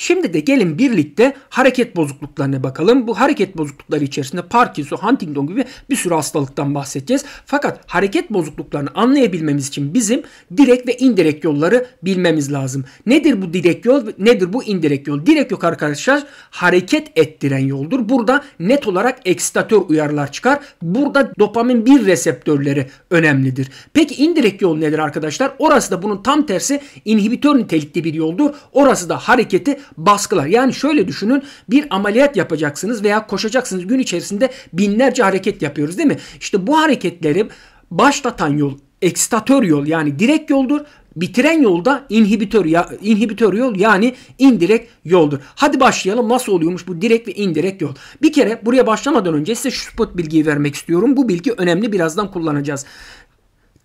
Şimdi de gelin birlikte hareket bozukluklarına bakalım. Bu hareket bozuklukları içerisinde Parkinson, Huntington gibi bir sürü hastalıktan bahsedeceğiz. Fakat hareket bozukluklarını anlayabilmemiz için bizim direkt ve indirekt yolları bilmemiz lazım. Nedir bu direkt yol, nedir bu indirekt yol? Direkt yok arkadaşlar hareket ettiren yoldur. Burada net olarak ekstatör uyarılar çıkar. Burada dopamin bir reseptörleri önemlidir. Peki indirekt yol nedir arkadaşlar? Orası da bunun tam tersi inhibitör nitelikli bir yoldur. Orası da hareketi baskılar. Yani şöyle düşünün bir ameliyat yapacaksınız veya koşacaksınız. Gün içerisinde binlerce hareket yapıyoruz değil mi? İşte bu hareketleri başlatan yol ekstatör yol yani direkt yoldur. Bitiren yolda inhibitör ya inhibitör yol yani indirek yoldur. Hadi başlayalım nasıl oluyormuş bu direkt ve indirek yol. Bir kere buraya başlamadan önce size şu spot bilgiyi vermek istiyorum. Bu bilgi önemli birazdan kullanacağız.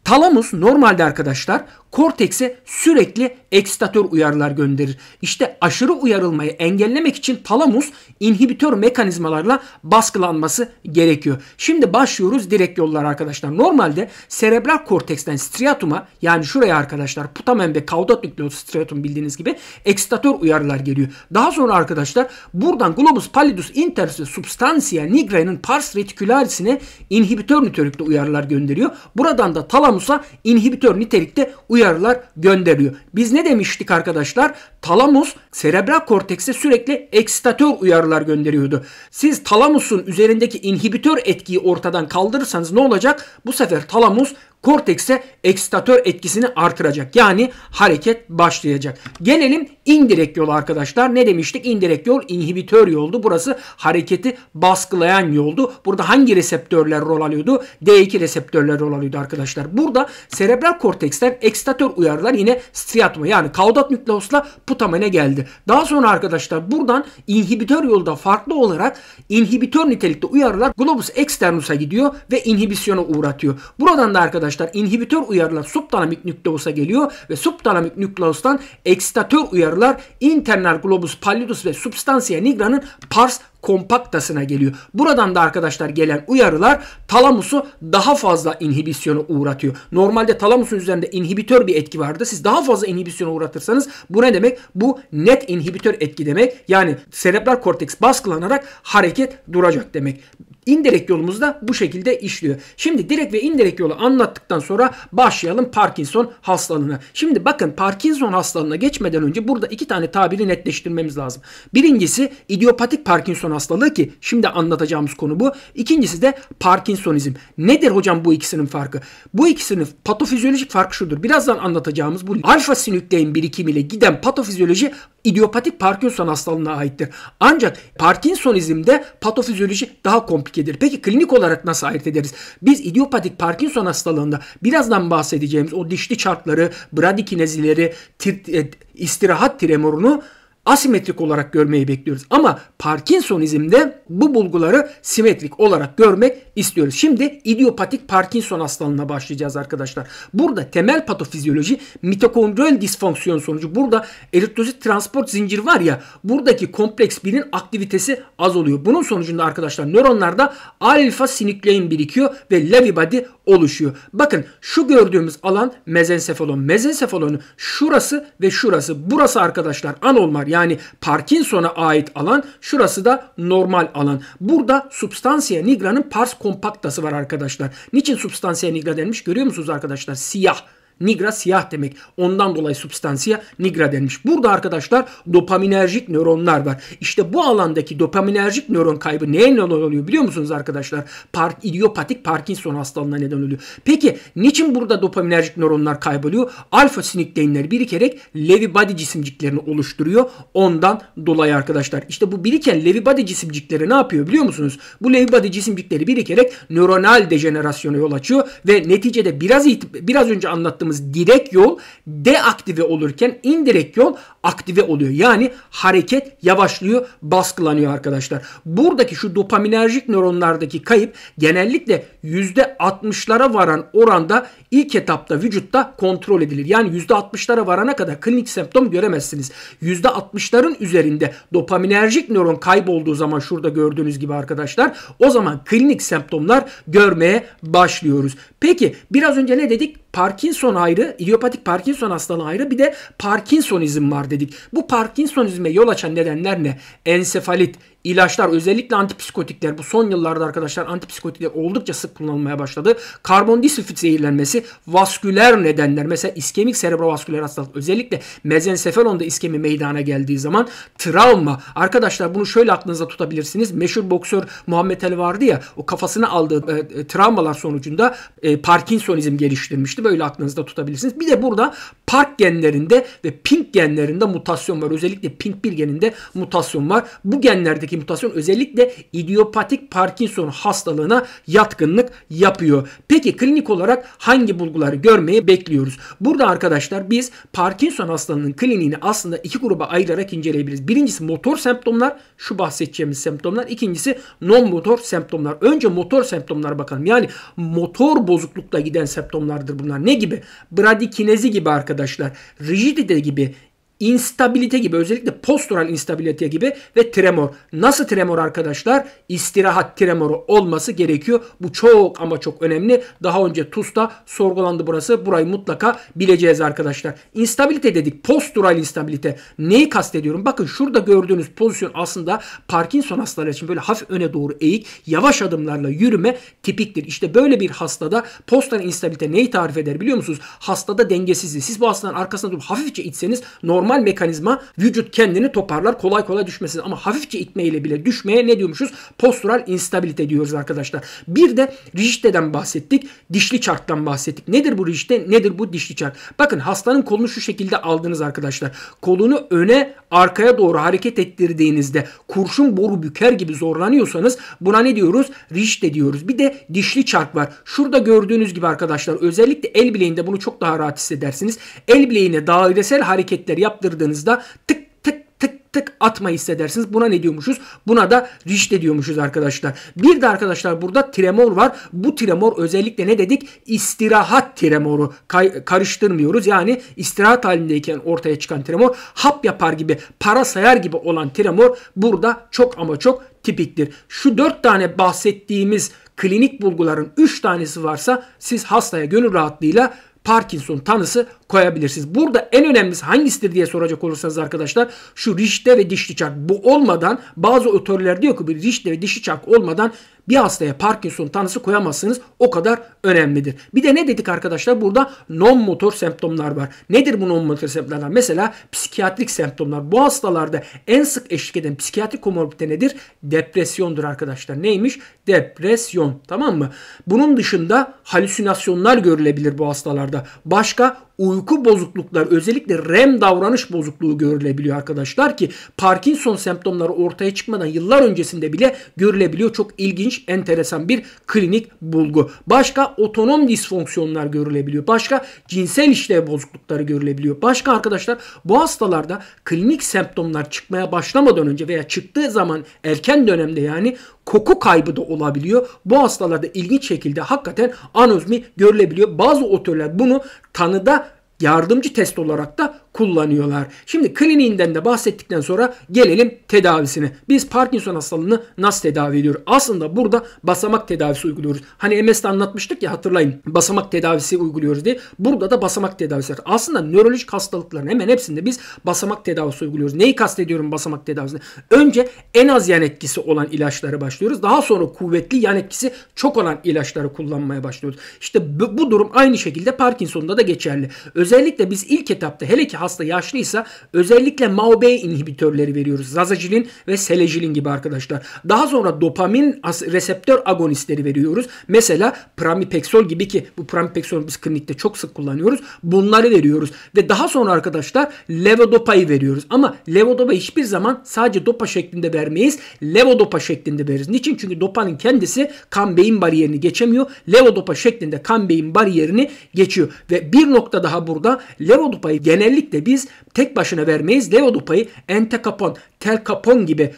Talamus normalde arkadaşlar kortekse sürekli eksitatör uyarılar gönderir. İşte aşırı uyarılmayı engellemek için talamus inhibitör mekanizmalarla baskılanması gerekiyor. Şimdi başlıyoruz direkt yollar arkadaşlar. Normalde serebral korteksten striatuma yani şuraya arkadaşlar putamen ve kaudat nükleus striatum bildiğiniz gibi eksitatör uyarılar geliyor. Daha sonra arkadaşlar buradan globus pallidus interus substantia nigra'nın pars reticularisine inhibitör nitörlükte uyarılar gönderiyor. Buradan da talamus talamusa inhibitör nitelikte uyarılar gönderiyor. Biz ne demiştik arkadaşlar? Talamus serebral kortekse sürekli eksitatör uyarılar gönderiyordu. Siz talamusun üzerindeki inhibitör etkiyi ortadan kaldırırsanız ne olacak? Bu sefer talamus kortekse eksitatör etkisini artıracak. Yani hareket başlayacak. Gelelim indirek yol arkadaşlar. Ne demiştik? İndirekt yol inhibitör yoldu. Burası hareketi baskılayan yoldu. Burada hangi reseptörler rol alıyordu? D2 reseptörler rol alıyordu arkadaşlar. Burada serebral korteksten eksitatör uyarılar yine striatma yani kaudat nükleosla putamene geldi. Daha sonra arkadaşlar buradan inhibitör yolda farklı olarak inhibitör nitelikte uyarılar globus externus'a gidiyor ve inhibisyona uğratıyor. Buradan da arkadaşlar arkadaşlar inhibitör uyarılar subtalamik nükleusa geliyor ve subtalamik nükleustan eksitatör uyarılar internar globus pallidus ve substansia nigra'nın pars kompaktasına geliyor. Buradan da arkadaşlar gelen uyarılar talamusu daha fazla inhibisyonu uğratıyor. Normalde talamusun üzerinde inhibitör bir etki vardı. Siz daha fazla inhibisyonu uğratırsanız bu ne demek? Bu net inhibitör etki demek. Yani serebral korteks baskılanarak hareket duracak demek. Indirek yolumuz da bu şekilde işliyor. Şimdi direkt ve indirek yolu anlattıktan sonra başlayalım Parkinson hastalığına. Şimdi bakın Parkinson hastalığına geçmeden önce burada iki tane tabiri netleştirmemiz lazım. Birincisi idiopatik Parkinson hastalığı ki şimdi anlatacağımız konu bu. İkincisi de Parkinsonizm. Nedir hocam bu ikisinin farkı? Bu ikisinin patofizyolojik farkı şudur. Birazdan anlatacağımız bu alfa sinükleyin birikimiyle giden patofizyoloji idiopatik Parkinson hastalığına aittir. Ancak Parkinsonizmde patofizyoloji daha komplike Türkiye'dir. Peki klinik olarak nasıl ayırt ederiz? Biz idiopatik Parkinson hastalığında birazdan bahsedeceğimiz o dişli çarkları, bradikinezileri, tir, e, istirahat tremorunu asimetrik olarak görmeyi bekliyoruz. Ama Parkinsonizm'de bu bulguları simetrik olarak görmek istiyoruz. Şimdi idiopatik Parkinson hastalığına başlayacağız arkadaşlar. Burada temel patofizyoloji mitokondriyal disfonksiyon sonucu. Burada eritrozit transport zincir var ya buradaki kompleks birin aktivitesi az oluyor. Bunun sonucunda arkadaşlar nöronlarda alfa sinikleyin birikiyor ve Lewy body oluşuyor. Bakın şu gördüğümüz alan mezensefalon. mezensefalonun şurası ve şurası. Burası arkadaşlar anormal yani Parkinson'a ait alan. Şurası da normal alan. Burada substansia nigra'nın pars compactası var arkadaşlar. Niçin substansia nigra denmiş görüyor musunuz arkadaşlar? Siyah Nigra siyah demek. Ondan dolayı substansiya nigra denmiş. Burada arkadaşlar dopaminerjik nöronlar var. İşte bu alandaki dopaminerjik nöron kaybı neye neden oluyor biliyor musunuz arkadaşlar? Park, idiopatik Parkinson hastalığına neden oluyor. Peki niçin burada dopaminerjik nöronlar kayboluyor? Alfa sinikleynleri birikerek Lewy body cisimciklerini oluşturuyor. Ondan dolayı arkadaşlar. İşte bu biriken Lewy body cisimcikleri ne yapıyor biliyor musunuz? Bu Lewy body cisimcikleri birikerek nöronal dejenerasyona yol açıyor ve neticede biraz biraz önce anlattığım yaptığımız direkt yol deaktive olurken indirekt yol aktive oluyor. Yani hareket yavaşlıyor, baskılanıyor arkadaşlar. Buradaki şu dopaminerjik nöronlardaki kayıp genellikle %60'lara varan oranda ilk etapta vücutta kontrol edilir. Yani %60'lara varana kadar klinik semptom göremezsiniz. %60'ların üzerinde dopaminerjik nöron kaybolduğu zaman şurada gördüğünüz gibi arkadaşlar o zaman klinik semptomlar görmeye başlıyoruz. Peki biraz önce ne dedik? Parkinson ayrı, idiopatik Parkinson hastalığı ayrı bir de Parkinsonizm var dedik. Bu Parkinsonizme yol açan nedenler ne? Ensefalit, ilaçlar özellikle antipsikotikler bu son yıllarda arkadaşlar antipsikotikler oldukça sık kullanılmaya başladı. Karbondioksit zehirlenmesi, vasküler nedenler mesela iskemik serebrovasküler hastalık özellikle mezensefalonda iskemi meydana geldiği zaman travma. Arkadaşlar bunu şöyle aklınıza tutabilirsiniz. Meşhur boksör Muhammed El vardı ya o kafasını aldığı e, e, travmalar sonucunda e, Parkinsonizm geliştirmişti böyle aklınızda tutabilirsiniz. Bir de burada park genlerinde ve pink genlerinde mutasyon var. Özellikle pink bir geninde mutasyon var. Bu genlerdeki mutasyon özellikle idiopatik Parkinson hastalığına yatkınlık yapıyor. Peki klinik olarak hangi bulguları görmeyi bekliyoruz? Burada arkadaşlar biz Parkinson hastalığının kliniğini aslında iki gruba ayırarak inceleyebiliriz. Birincisi motor semptomlar, şu bahsedeceğimiz semptomlar. İkincisi non motor semptomlar. Önce motor semptomlara bakalım. Yani motor bozuklukta giden semptomlardır bunlar bunlar. Ne gibi? Bradikinezi gibi arkadaşlar. Rigidite gibi instabilite gibi özellikle postural instabilite gibi ve tremor. Nasıl tremor arkadaşlar? İstirahat tremoru olması gerekiyor. Bu çok ama çok önemli. Daha önce TUS'ta sorgulandı burası. Burayı mutlaka bileceğiz arkadaşlar. İnstabilite dedik. Postural instabilite. Neyi kastediyorum? Bakın şurada gördüğünüz pozisyon aslında Parkinson hastaları için böyle hafif öne doğru eğik, yavaş adımlarla yürüme tipiktir. İşte böyle bir hastada postural instabilite neyi tarif eder biliyor musunuz? Hastada dengesizliği. Siz bu hastanın arkasında durup hafifçe itseniz normal normal mekanizma vücut kendini toparlar kolay kolay düşmesin. Ama hafifçe itmeyle bile düşmeye ne diyormuşuz? Postural instabilite diyoruz arkadaşlar. Bir de rigideden bahsettik. Dişli çarktan bahsettik. Nedir bu rigide? Nedir bu dişli çark? Bakın hastanın kolunu şu şekilde aldınız arkadaşlar. Kolunu öne arkaya doğru hareket ettirdiğinizde kurşun boru büker gibi zorlanıyorsanız buna ne diyoruz? Rigide diyoruz. Bir de dişli çark var. Şurada gördüğünüz gibi arkadaşlar özellikle el bileğinde bunu çok daha rahat hissedersiniz. El bileğine dairesel hareketler yap yaptırdığınızda tık tık tık tık atma hissedersiniz. Buna ne diyormuşuz? Buna da rişte ediyormuşuz arkadaşlar. Bir de arkadaşlar burada tremor var. Bu tremor özellikle ne dedik? İstirahat tremoru Kay karıştırmıyoruz. Yani istirahat halindeyken ortaya çıkan tremor hap yapar gibi para sayar gibi olan tremor burada çok ama çok tipiktir. Şu dört tane bahsettiğimiz klinik bulguların üç tanesi varsa siz hastaya gönül rahatlığıyla Parkinson tanısı koyabilirsiniz. Burada en önemlisi hangisidir diye soracak olursanız arkadaşlar şu rişte ve dişli çark. Bu olmadan bazı otorler diyor ki bir rişte ve dişli çark olmadan bir hastaya Parkinson tanısı koyamazsınız. O kadar önemlidir. Bir de ne dedik arkadaşlar? Burada non motor semptomlar var. Nedir bu non motor semptomlar? Mesela psikiyatrik semptomlar. Bu hastalarda en sık eşlik eden psikiyatrik komorbidite nedir? Depresyondur arkadaşlar. Neymiş? Depresyon. Tamam mı? Bunun dışında halüsinasyonlar görülebilir bu hastalarda. Başka uyku uyku bozuklukları özellikle REM davranış bozukluğu görülebiliyor arkadaşlar ki Parkinson semptomları ortaya çıkmadan yıllar öncesinde bile görülebiliyor. Çok ilginç, enteresan bir klinik bulgu. Başka otonom disfonksiyonlar görülebiliyor. Başka cinsel işlev bozuklukları görülebiliyor. Başka arkadaşlar bu hastalarda klinik semptomlar çıkmaya başlamadan önce veya çıktığı zaman erken dönemde yani koku kaybı da olabiliyor. Bu hastalarda ilginç şekilde hakikaten anozmi görülebiliyor. Bazı otörler bunu tanıda yardımcı test olarak da kullanıyorlar. Şimdi kliniğinden de bahsettikten sonra gelelim tedavisine. Biz Parkinson hastalığını nasıl tedavi ediyoruz? Aslında burada basamak tedavisi uyguluyoruz. Hani MS'de anlatmıştık ya hatırlayın basamak tedavisi uyguluyoruz diye. Burada da basamak tedavisi var. Aslında nörolojik hastalıkların hemen hepsinde biz basamak tedavisi uyguluyoruz. Neyi kastediyorum basamak tedavisinde? Önce en az yan etkisi olan ilaçları başlıyoruz. Daha sonra kuvvetli yan etkisi çok olan ilaçları kullanmaya başlıyoruz. İşte bu, bu durum aynı şekilde Parkinson'da da geçerli. Özellikle biz ilk etapta hele ki hasta yaşlıysa özellikle MAO-B inhibitörleri veriyoruz. Zazacilin ve Selecilin gibi arkadaşlar. Daha sonra dopamin reseptör agonistleri veriyoruz. Mesela pramipexol gibi ki bu pramipexol biz klinikte çok sık kullanıyoruz. Bunları veriyoruz. Ve daha sonra arkadaşlar levodopayı veriyoruz. Ama levodopa hiçbir zaman sadece dopa şeklinde vermeyiz. Levodopa şeklinde veririz. Niçin? Çünkü dopanın kendisi kan beyin bariyerini geçemiyor. Levodopa şeklinde kan beyin bariyerini geçiyor. Ve bir nokta daha burada levodopayı genellikle Kesinlikle biz tek başına vermeyiz. Levodupa'yı Ente Capon, Tel gibi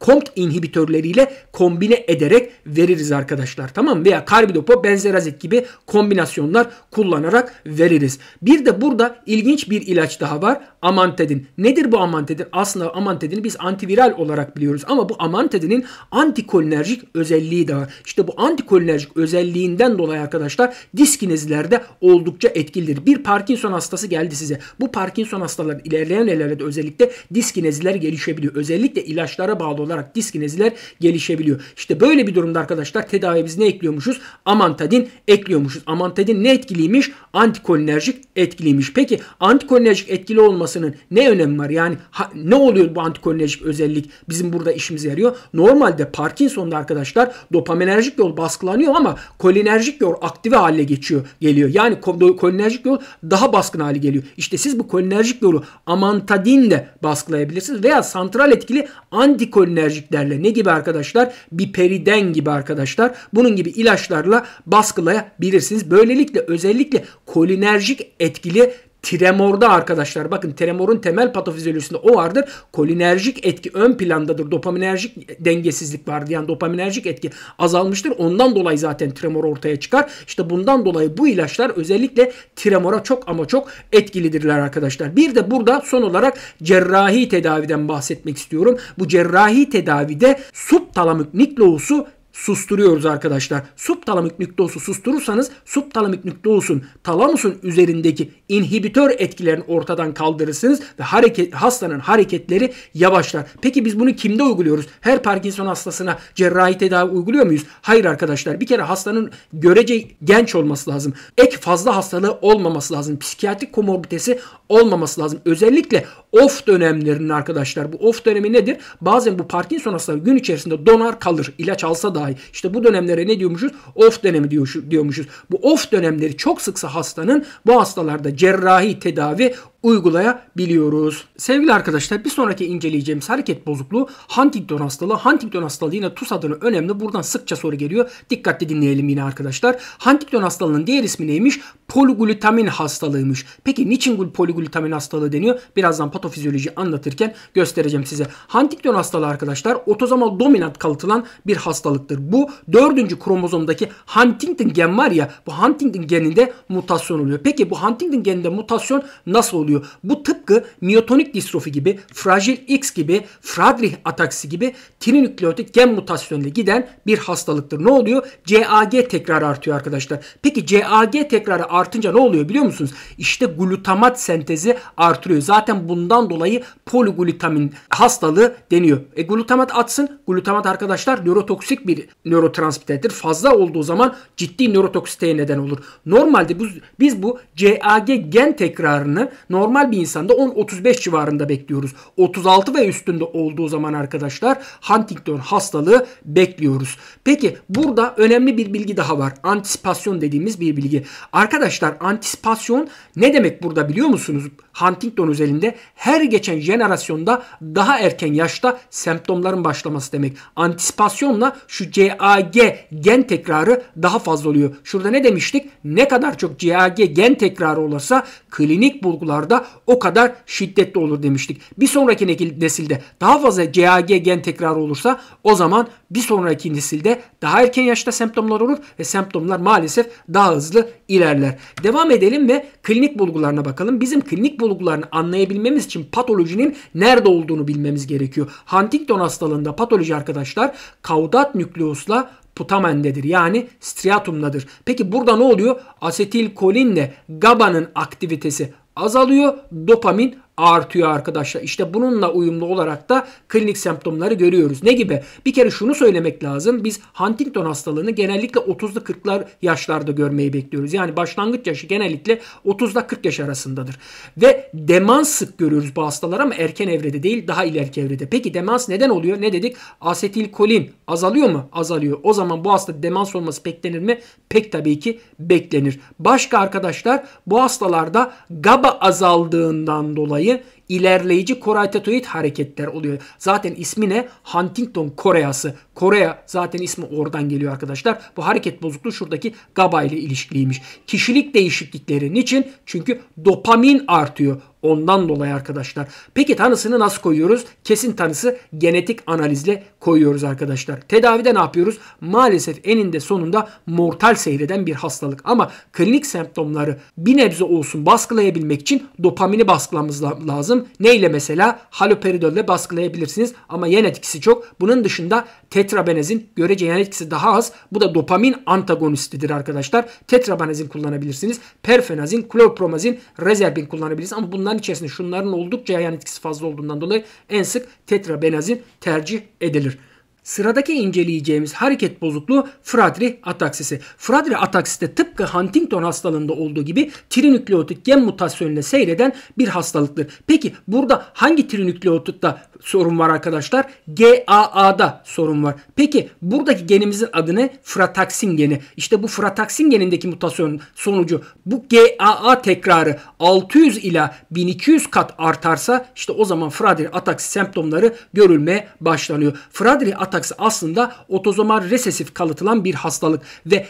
COMT inhibitörleriyle kombine ederek veririz arkadaşlar. Tamam veya karbidopa benzerazit gibi kombinasyonlar kullanarak veririz. Bir de burada ilginç bir ilaç daha var. Amantedin. Nedir bu amantedin? Aslında amantedini biz antiviral olarak biliyoruz ama bu amantedinin antikolinerjik özelliği de var. İşte bu antikolinerjik özelliğinden dolayı arkadaşlar diskinezilerde oldukça etkilidir. Bir Parkinson hastası geldi size. Bu Parkinson hastaları ilerleyen nelerde özellikle diskineziler gelişebiliyor. Özellikle ilaçlara bağlı bağlı olarak diskineziler gelişebiliyor. İşte böyle bir durumda arkadaşlar tedaviye biz ne ekliyormuşuz? Amantadin ekliyormuşuz. Amantadin ne etkiliymiş? Antikolinerjik etkiliymiş. Peki antikolinerjik etkili olmasının ne önemi var? Yani ha, ne oluyor bu antikolinerjik özellik bizim burada işimize yarıyor? Normalde Parkinson'da arkadaşlar dopaminerjik yol baskılanıyor ama kolinerjik yol aktive hale geçiyor, geliyor. Yani kolinerjik yol daha baskın hale geliyor. İşte siz bu kolinerjik yolu amantadinle baskılayabilirsiniz veya santral etkili antikolinerjik antikolinerjiklerle ne gibi arkadaşlar? Biperiden gibi arkadaşlar. Bunun gibi ilaçlarla baskılayabilirsiniz. Böylelikle özellikle kolinerjik etkili Tremor'da arkadaşlar bakın tremorun temel patofizyolojisinde o vardır. Kolinerjik etki ön plandadır. Dopaminerjik dengesizlik vardır. Yani dopaminerjik etki azalmıştır. Ondan dolayı zaten tremor ortaya çıkar. İşte bundan dolayı bu ilaçlar özellikle tremora çok ama çok etkilidirler arkadaşlar. Bir de burada son olarak cerrahi tedaviden bahsetmek istiyorum. Bu cerrahi tedavide subtalamik niklousu susturuyoruz arkadaşlar. Subtalamik nükleosu susturursanız subtalamik nükleosun talamusun üzerindeki inhibitör etkilerini ortadan kaldırırsınız ve hareket, hastanın hareketleri yavaşlar. Peki biz bunu kimde uyguluyoruz? Her Parkinson hastasına cerrahi tedavi uyguluyor muyuz? Hayır arkadaşlar. Bir kere hastanın görece genç olması lazım. Ek fazla hastalığı olmaması lazım. Psikiyatrik komorbitesi olmaması lazım. Özellikle off dönemlerinin arkadaşlar bu off dönemi nedir? Bazen bu Parkinson hastaları gün içerisinde donar kalır. ilaç alsa dahi. İşte bu dönemlere ne diyormuşuz? Off dönemi diyormuşuz. Bu off dönemleri çok sıksa hastanın bu hastalarda cerrahi tedavi uygulayabiliyoruz. Sevgili arkadaşlar bir sonraki inceleyeceğimiz hareket bozukluğu Huntington hastalığı. Huntington hastalığı yine TUS adını önemli. Buradan sıkça soru geliyor. Dikkatli dinleyelim yine arkadaşlar. Huntington hastalığının diğer ismi neymiş? Poliglutamin hastalığıymış. Peki niçin poliglutamin hastalığı deniyor? Birazdan patofizyoloji anlatırken göstereceğim size. Huntington hastalığı arkadaşlar otozomal dominant kalıtılan bir hastalıktır. Bu dördüncü kromozomdaki Huntington gen var ya bu Huntington geninde mutasyon oluyor. Peki bu Huntington geninde mutasyon nasıl oluyor? oluyor. Bu tıpkı miyotonik distrofi gibi, fragil X gibi, Fradrich ataksi gibi trinükleotik gen mutasyonuyla giden bir hastalıktır. Ne oluyor? CAG tekrar artıyor arkadaşlar. Peki CAG tekrarı artınca ne oluyor biliyor musunuz? İşte glutamat sentezi artırıyor. Zaten bundan dolayı poliglutamin hastalığı deniyor. E glutamat atsın. Glutamat arkadaşlar nörotoksik bir nörotransmitterdir. Fazla olduğu zaman ciddi nörotoksiteye neden olur. Normalde biz bu CAG gen tekrarını normal bir insanda 10-35 civarında bekliyoruz. 36 ve üstünde olduğu zaman arkadaşlar Huntington hastalığı bekliyoruz. Peki burada önemli bir bilgi daha var. Antisipasyon dediğimiz bir bilgi. Arkadaşlar antisipasyon ne demek burada biliyor musunuz? Huntington üzerinde her geçen jenerasyonda daha erken yaşta semptomların başlaması demek. Antisipasyonla şu CAG gen tekrarı daha fazla oluyor. Şurada ne demiştik? Ne kadar çok CAG gen tekrarı olursa klinik bulgularda da o kadar şiddetli olur demiştik. Bir sonraki nesilde daha fazla CAG gen tekrarı olursa o zaman bir sonraki nesilde daha erken yaşta semptomlar olur ve semptomlar maalesef daha hızlı ilerler. Devam edelim ve klinik bulgularına bakalım. Bizim klinik bulgularını anlayabilmemiz için patolojinin nerede olduğunu bilmemiz gerekiyor. Huntington hastalığında patoloji arkadaşlar kaudat nükleusla putamendedir. Yani striatumdadır. Peki burada ne oluyor? Asetilkolinle GABA'nın aktivitesi azalıyor. Dopamin artıyor arkadaşlar. İşte bununla uyumlu olarak da klinik semptomları görüyoruz. Ne gibi? Bir kere şunu söylemek lazım. Biz Huntington hastalığını genellikle 30'lu 40'lar yaşlarda görmeyi bekliyoruz. Yani başlangıç yaşı genellikle 30'da 40 yaş arasındadır. Ve demans sık görüyoruz bu hastalar ama erken evrede değil daha ileriki evrede. Peki demans neden oluyor? Ne dedik? Asetilkolin azalıyor mu? Azalıyor. O zaman bu hasta demans olması beklenir mi? Pek tabii ki beklenir. Başka arkadaşlar bu hastalarda GABA azaldığından dolayı Maria ilerleyici korotenoid hareketler oluyor. Zaten ismi ne? Huntington koreası. Korea zaten ismi oradan geliyor arkadaşlar. Bu hareket bozukluğu şuradaki GABA ile ilişkiliymiş. Kişilik değişiklikleri için Çünkü dopamin artıyor. Ondan dolayı arkadaşlar. Peki tanısını nasıl koyuyoruz? Kesin tanısı genetik analizle koyuyoruz arkadaşlar. Tedavide ne yapıyoruz? Maalesef eninde sonunda mortal seyreden bir hastalık. Ama klinik semptomları bir nebze olsun baskılayabilmek için dopamini baskılamamız lazım bakalım. Ne ile mesela? Haloperidolle baskılayabilirsiniz ama yan etkisi çok. Bunun dışında tetrabenazin görece yan etkisi daha az. Bu da dopamin antagonistidir arkadaşlar. Tetrabenazin kullanabilirsiniz. Perfenazin, klorpromazin, rezerbin kullanabilirsiniz. Ama bunların içerisinde şunların oldukça yan etkisi fazla olduğundan dolayı en sık tetrabenazin tercih edilir. Sıradaki inceleyeceğimiz hareket bozukluğu Fradri ataksisi. Fradri ataksisi de tıpkı Huntington hastalığında olduğu gibi trinükleotit gen mutasyonuyla seyreden bir hastalıktır. Peki burada hangi trinükleotitta sorun var arkadaşlar? GAA'da sorun var. Peki buradaki genimizin adı ne? Frataksin geni. İşte bu frataksin genindeki mutasyon sonucu bu GAA tekrarı 600 ila 1200 kat artarsa işte o zaman Fradri ataksi semptomları görülmeye başlanıyor. Fradri ataksi ataksi aslında otozomal resesif kalıtılan bir hastalık ve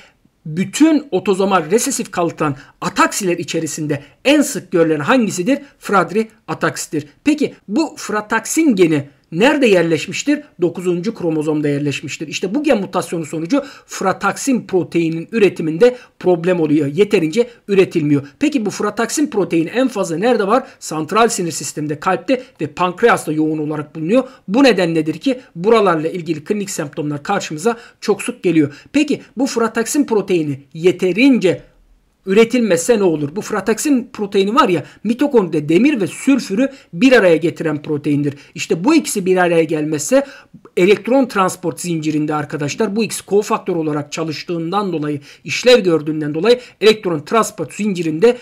bütün otozomal resesif kalıtılan ataksiler içerisinde en sık görülen hangisidir? Fradri ataksidir. Peki bu frataksin geni Nerede yerleşmiştir? 9. kromozomda yerleşmiştir. İşte bu gen mutasyonu sonucu frataksin proteinin üretiminde problem oluyor. Yeterince üretilmiyor. Peki bu frataksin proteini en fazla nerede var? Santral sinir sisteminde, kalpte ve pankreasta yoğun olarak bulunuyor. Bu neden nedir ki buralarla ilgili klinik semptomlar karşımıza çok sık geliyor. Peki bu frataksin proteini yeterince üretilmezse ne olur? Bu frataksin proteini var ya mitokondride demir ve sülfürü bir araya getiren proteindir. İşte bu ikisi bir araya gelmezse elektron transport zincirinde arkadaşlar bu ikisi kofaktör olarak çalıştığından dolayı işlev gördüğünden dolayı elektron transport zincirinde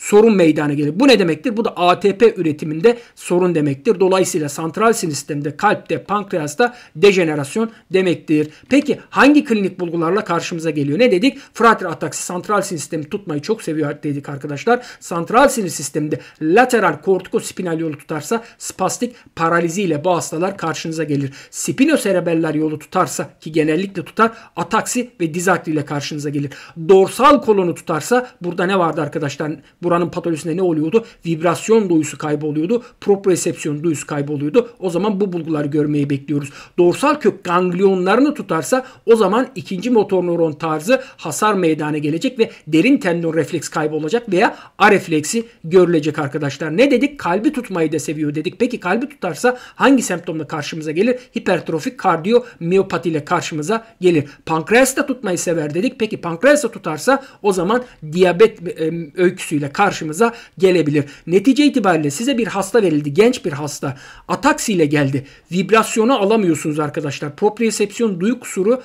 sorun meydana gelir. Bu ne demektir? Bu da ATP üretiminde sorun demektir. Dolayısıyla santral sinir sisteminde, kalpte, pankreasta dejenerasyon demektir. Peki hangi klinik bulgularla karşımıza geliyor? Ne dedik? Frater ataksi santral sinir sistemi tutmayı çok seviyor dedik arkadaşlar. Santral sinir sisteminde lateral kortikospinal yolu tutarsa spastik paralizi ile bu hastalar karşınıza gelir. Spinoserebeller yolu tutarsa ki genellikle tutar ataksi ve dizakli ile karşınıza gelir. Dorsal kolonu tutarsa burada ne vardı arkadaşlar? Bu buranın patolojisinde ne oluyordu? Vibrasyon duyusu kayboluyordu. Propriosepsiyon duyusu kayboluyordu. O zaman bu bulguları görmeyi bekliyoruz. Dorsal kök ganglionlarını tutarsa o zaman ikinci motor nöron tarzı hasar meydana gelecek ve derin tendon refleks kaybolacak veya a refleksi görülecek arkadaşlar. Ne dedik? Kalbi tutmayı da seviyor dedik. Peki kalbi tutarsa hangi semptomla karşımıza gelir? Hipertrofik kardiyomiyopati ile karşımıza gelir. Pankreas da tutmayı sever dedik. Peki pankreas da tutarsa o zaman diyabet e, öyküsüyle karşımıza gelebilir. Netice itibariyle size bir hasta verildi. Genç bir hasta. ataksi ile geldi. Vibrasyonu alamıyorsunuz arkadaşlar. Propriosepsiyon duyu kusuru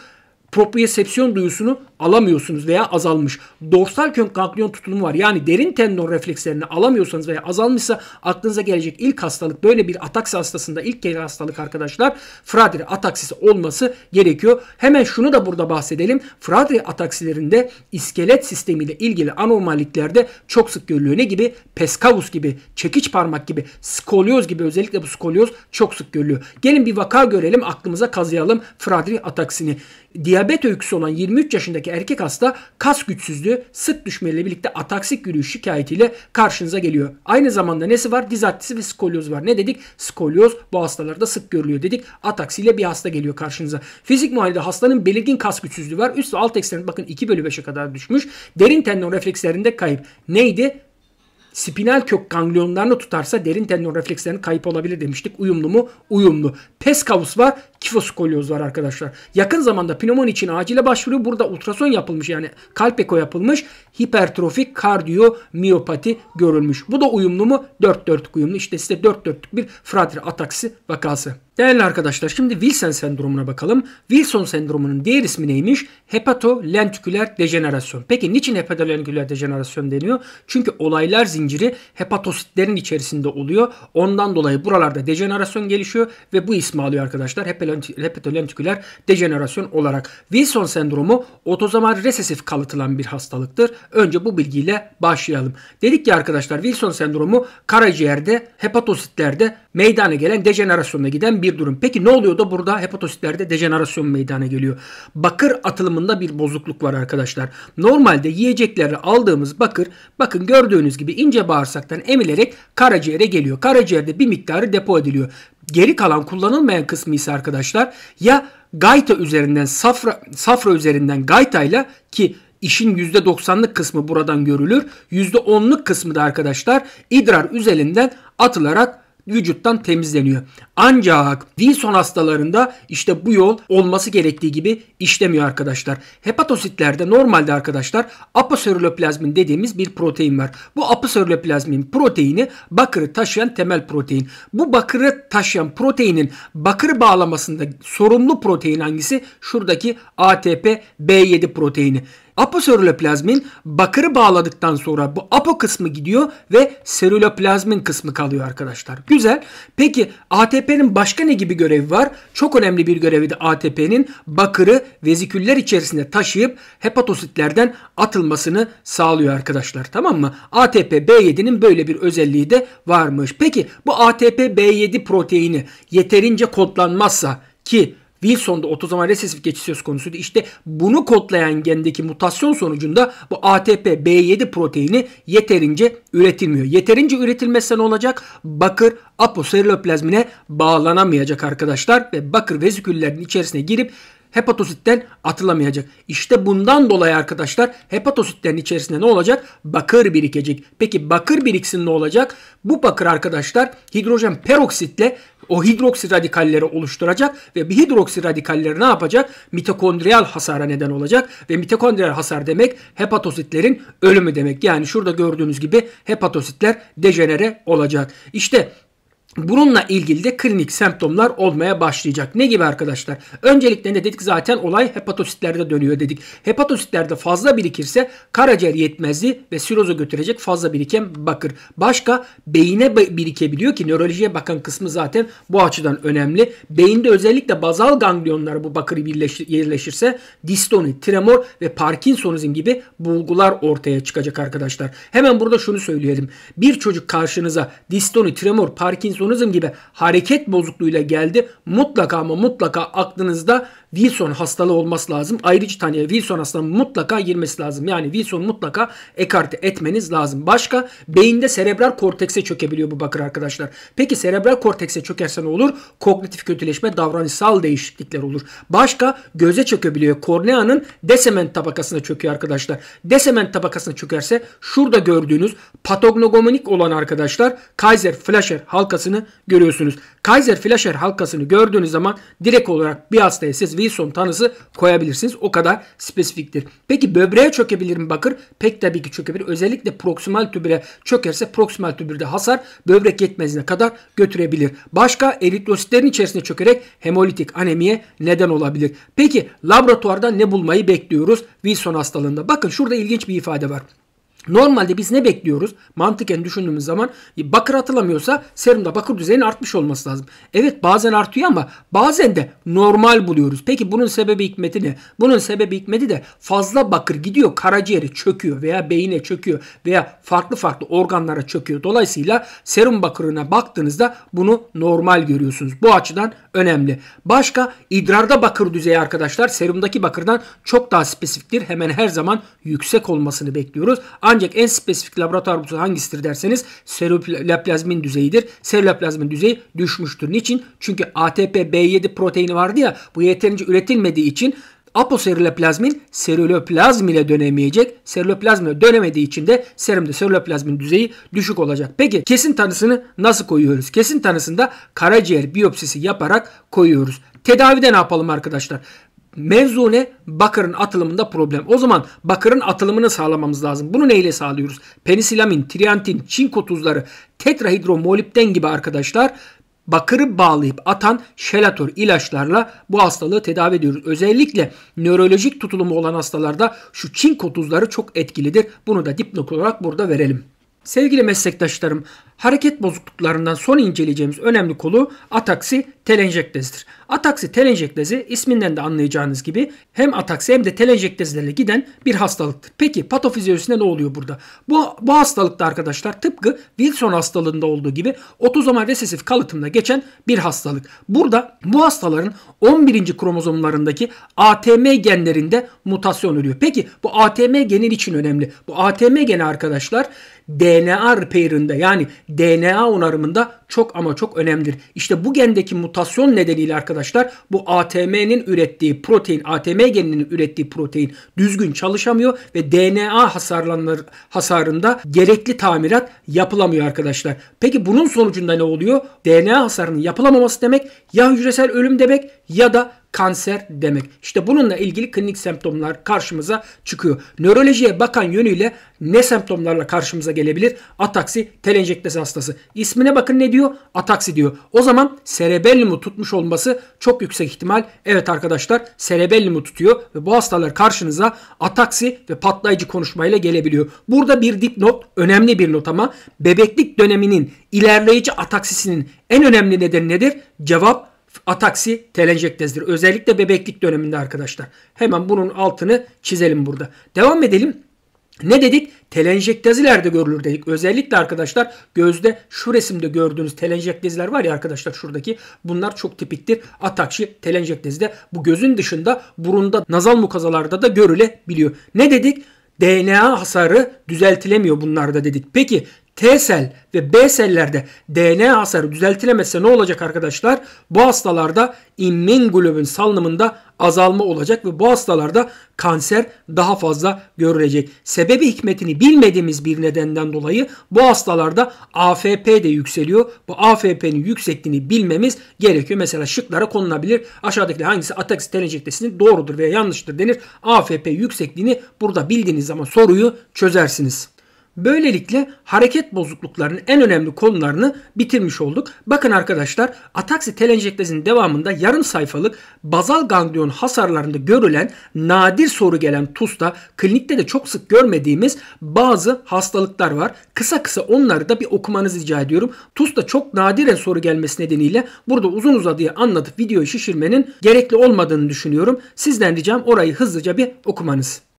propriyosepsiyon duyusunu alamıyorsunuz veya azalmış. Dorsal kök ganglion tutulumu var. Yani derin tendon reflekslerini alamıyorsanız veya azalmışsa aklınıza gelecek ilk hastalık böyle bir ataksi hastasında ilk gelen hastalık arkadaşlar Fradri ataksisi olması gerekiyor. Hemen şunu da burada bahsedelim. Fradri ataksilerinde iskelet sistemiyle ilgili anormalliklerde çok sık görülüyor. Ne gibi? Peskavus gibi, çekiç parmak gibi, skolyoz gibi özellikle bu skolyoz çok sık görülüyor. Gelin bir vaka görelim aklımıza kazıyalım Fradri ataksini diyabet öyküsü olan 23 yaşındaki erkek hasta kas güçsüzlüğü, sırt düşmeyle birlikte ataksik yürüyüş şikayetiyle karşınıza geliyor. Aynı zamanda nesi var? Diz artrisi ve skolyoz var. Ne dedik? Skolyoz bu hastalarda sık görülüyor dedik. Ataksiyle bir hasta geliyor karşınıza. Fizik muayenede hastanın belirgin kas güçsüzlüğü var. Üst ve alt ekstremite bakın 2 bölü 5'e kadar düşmüş. Derin tendon reflekslerinde kayıp. Neydi? spinal kök ganglionlarını tutarsa derin tendon reflekslerinin kayıp olabilir demiştik. Uyumlu mu? Uyumlu. Pes kavus var. Kifoskolyoz var arkadaşlar. Yakın zamanda pneumoni için acile başvuru. Burada ultrason yapılmış yani kalp eko yapılmış. Hipertrofik kardiyomiyopati görülmüş. Bu da uyumlu mu? 4-4 uyumlu. İşte size 4-4'lük bir fratri ataksi vakası. Değerli arkadaşlar şimdi Wilson sendromuna bakalım. Wilson sendromunun diğer ismi neymiş? Hepatolentüküler dejenerasyon. Peki niçin hepatolentüküler dejenerasyon deniyor? Çünkü olaylar zinciri hepatositlerin içerisinde oluyor. Ondan dolayı buralarda dejenerasyon gelişiyor ve bu ismi alıyor arkadaşlar. Hepatolentüküler lepitolentüküler dejenerasyon olarak. Wilson sendromu otozomal resesif kalıtılan bir hastalıktır. Önce bu bilgiyle başlayalım. Dedik ki arkadaşlar Wilson sendromu karaciğerde, hepatositlerde meydana gelen dejenerasyonuna giden bir durum. Peki ne oluyor da burada hepatositlerde dejenerasyon meydana geliyor? Bakır atılımında bir bozukluk var arkadaşlar. Normalde yiyecekleri aldığımız bakır bakın gördüğünüz gibi ince bağırsaktan emilerek karaciğere geliyor. Karaciğerde bir miktarı depo ediliyor. Geri kalan kullanılmayan kısmı ise arkadaşlar ya Gayta üzerinden Safra, Safra üzerinden Gayta ile ki işin %90'lık kısmı buradan görülür. %10'luk kısmı da arkadaşlar idrar üzerinden atılarak vücuttan temizleniyor. Ancak Wilson hastalarında işte bu yol olması gerektiği gibi işlemiyor arkadaşlar. Hepatositlerde normalde arkadaşlar aposörloplazmin dediğimiz bir protein var. Bu aposörloplazmin proteini bakırı taşıyan temel protein. Bu bakırı taşıyan proteinin bakır bağlamasında sorumlu protein hangisi? Şuradaki ATP B7 proteini. Aposörüloplazmin bakırı bağladıktan sonra bu apo kısmı gidiyor ve serüloplazmin kısmı kalıyor arkadaşlar. Güzel. Peki ATP'nin başka ne gibi görevi var? Çok önemli bir görevi de ATP'nin bakırı veziküller içerisinde taşıyıp hepatositlerden atılmasını sağlıyor arkadaşlar. Tamam mı? ATP B7'nin böyle bir özelliği de varmış. Peki bu ATP B7 proteini yeterince kodlanmazsa ki Wilson'da otozomal resesif geçiş söz konusuydu. İşte bunu kodlayan gendeki mutasyon sonucunda bu ATP B7 proteini yeterince üretilmiyor. Yeterince üretilmezse ne olacak? Bakır aposeriloplazmine bağlanamayacak arkadaşlar ve bakır veziküllerin içerisine girip hepatositten atılamayacak. İşte bundan dolayı arkadaşlar hepatositlerin içerisinde ne olacak? Bakır birikecek. Peki bakır biriksin ne olacak? Bu bakır arkadaşlar hidrojen peroksitle o hidroksi radikalleri oluşturacak ve bir hidroksi radikalleri ne yapacak? Mitokondriyal hasara neden olacak ve mitokondriyal hasar demek hepatositlerin ölümü demek. Yani şurada gördüğünüz gibi hepatositler dejenere olacak. İşte Bununla ilgili de klinik semptomlar olmaya başlayacak. Ne gibi arkadaşlar? Öncelikle ne dedik zaten olay hepatositlerde dönüyor dedik. Hepatositlerde fazla birikirse karaciğer yetmezliği ve siroza götürecek fazla biriken bakır. Başka beyine birikebiliyor ki nörolojiye bakan kısmı zaten bu açıdan önemli. Beyinde özellikle bazal ganglionlara bu bakır yerleşirse distoni, tremor ve Parkinsonizm gibi bulgular ortaya çıkacak arkadaşlar. Hemen burada şunu söyleyelim. Bir çocuk karşınıza distoni, tremor, Parkinson daltonizm gibi hareket bozukluğuyla geldi. Mutlaka ama mutlaka aklınızda Wilson hastalığı olması lazım. Ayrıca tane Wilson hastalığı mutlaka girmesi lazım. Yani Wilson mutlaka ekarte etmeniz lazım. Başka beyinde serebral kortekse çökebiliyor bu bakır arkadaşlar. Peki serebral kortekse çökerse ne olur? Kognitif kötüleşme, davranışsal değişiklikler olur. Başka göze çökebiliyor. Korneanın desement tabakasına çöküyor arkadaşlar. Desement tabakasına çökerse şurada gördüğünüz patognogomonik olan arkadaşlar Kaiser Flasher halkasını halkasını görüyorsunuz. Kaiser Flasher halkasını gördüğünüz zaman direkt olarak bir hastaya siz Wilson tanısı koyabilirsiniz. O kadar spesifiktir. Peki böbreğe çökebilir mi bakır? Pek tabii ki çökebilir. Özellikle proksimal tübüre çökerse proksimal tübürde hasar böbrek yetmezliğine kadar götürebilir. Başka eritrositlerin içerisine çökerek hemolitik anemiye neden olabilir. Peki laboratuvarda ne bulmayı bekliyoruz Wilson hastalığında? Bakın şurada ilginç bir ifade var. Normalde biz ne bekliyoruz? Mantıken düşündüğümüz zaman e, bakır atılamıyorsa serumda bakır düzeyinin artmış olması lazım. Evet bazen artıyor ama bazen de normal buluyoruz. Peki bunun sebebi hikmeti ne? Bunun sebebi hikmeti de fazla bakır gidiyor karaciğere çöküyor veya beyine çöküyor veya farklı farklı organlara çöküyor. Dolayısıyla serum bakırına baktığınızda bunu normal görüyorsunuz. Bu açıdan önemli. Başka idrarda bakır düzeyi arkadaşlar serumdaki bakırdan çok daha spesifiktir. Hemen her zaman yüksek olmasını bekliyoruz. Ancak en spesifik laboratuvar bulgusu hangisidir derseniz seroplazmin düzeyidir. Seroplazmin düzeyi düşmüştür. Niçin? Çünkü ATP B7 proteini vardı ya bu yeterince üretilmediği için aposeriloplazmin seriloplazm ile dönemeyecek. Seriloplazm ile dönemediği için de serumda seriloplazmin düzeyi düşük olacak. Peki kesin tanısını nasıl koyuyoruz? Kesin tanısında karaciğer biyopsisi yaparak koyuyoruz. Tedavide ne yapalım arkadaşlar? Mevzu Bakırın atılımında problem. O zaman bakırın atılımını sağlamamız lazım. Bunu neyle sağlıyoruz? Penisilamin, triantin, çinko tuzları, tetrahidromolibden gibi arkadaşlar bakırı bağlayıp atan şelatör ilaçlarla bu hastalığı tedavi ediyoruz. Özellikle nörolojik tutulumu olan hastalarda şu çinko tuzları çok etkilidir. Bunu da dipnot olarak burada verelim. Sevgili meslektaşlarım, hareket bozukluklarından son inceleyeceğimiz önemli kolu ataksi telenjektezdir. Ataksi telenjektezi isminden de anlayacağınız gibi hem ataksi hem de telenjektezlerle giden bir hastalıktır. Peki patofizyolojisinde ne oluyor burada? Bu, bu hastalıkta arkadaşlar tıpkı Wilson hastalığında olduğu gibi otozomal resesif kalıtımda geçen bir hastalık. Burada bu hastaların 11. kromozomlarındaki ATM genlerinde mutasyon oluyor. Peki bu ATM geni için önemli. Bu ATM geni arkadaşlar DNA repair'ında yani DNA onarımında çok ama çok önemlidir. İşte bu gendeki mutasyon nedeniyle arkadaşlar bu ATM'nin ürettiği protein, ATM geninin ürettiği protein düzgün çalışamıyor ve DNA hasarlanır, hasarında gerekli tamirat yapılamıyor arkadaşlar. Peki bunun sonucunda ne oluyor? DNA hasarının yapılamaması demek ya hücresel ölüm demek ya da kanser demek. İşte bununla ilgili klinik semptomlar karşımıza çıkıyor. Nörolojiye bakan yönüyle ne semptomlarla karşımıza gelebilir? Ataksi telenjektesi hastası. İsmine bakın ne diyor? Ataksi diyor. O zaman serebellumu tutmuş olması çok yüksek ihtimal. Evet arkadaşlar serebellumu tutuyor ve bu hastalar karşınıza ataksi ve patlayıcı konuşmayla gelebiliyor. Burada bir dipnot önemli bir not ama bebeklik döneminin ilerleyici ataksisinin en önemli nedeni nedir? Cevap ataksi telencektezdir. Özellikle bebeklik döneminde arkadaşlar. Hemen bunun altını çizelim burada. Devam edelim. Ne dedik? Telenjekteziler görülür dedik. Özellikle arkadaşlar gözde şu resimde gördüğünüz telenjekteziler var ya arkadaşlar şuradaki. Bunlar çok tipiktir. Atakşi telenjektezi bu gözün dışında burunda nazal mukazalarda da görülebiliyor. Ne dedik? DNA hasarı düzeltilemiyor bunlarda dedik. Peki T sel ve B sellerde DNA hasarı düzeltilemezse ne olacak arkadaşlar? Bu hastalarda immün globin salınımında azalma olacak ve bu hastalarda kanser daha fazla görülecek. Sebebi hikmetini bilmediğimiz bir nedenden dolayı bu hastalarda AFP de yükseliyor. Bu AFP'nin yüksekliğini bilmemiz gerekiyor. Mesela şıklara konulabilir. Aşağıdakiler hangisi ataksi teneceklisinin doğrudur veya yanlıştır denir. AFP yüksekliğini burada bildiğiniz zaman soruyu çözersiniz. Böylelikle hareket bozukluklarının en önemli konularını bitirmiş olduk. Bakın arkadaşlar ataksi telenjektezinin devamında yarım sayfalık bazal ganglion hasarlarında görülen nadir soru gelen TUS'ta klinikte de çok sık görmediğimiz bazı hastalıklar var. Kısa kısa onları da bir okumanızı rica ediyorum. TUS'ta çok nadiren soru gelmesi nedeniyle burada uzun uzadıya anlatıp videoyu şişirmenin gerekli olmadığını düşünüyorum. Sizden ricam orayı hızlıca bir okumanız.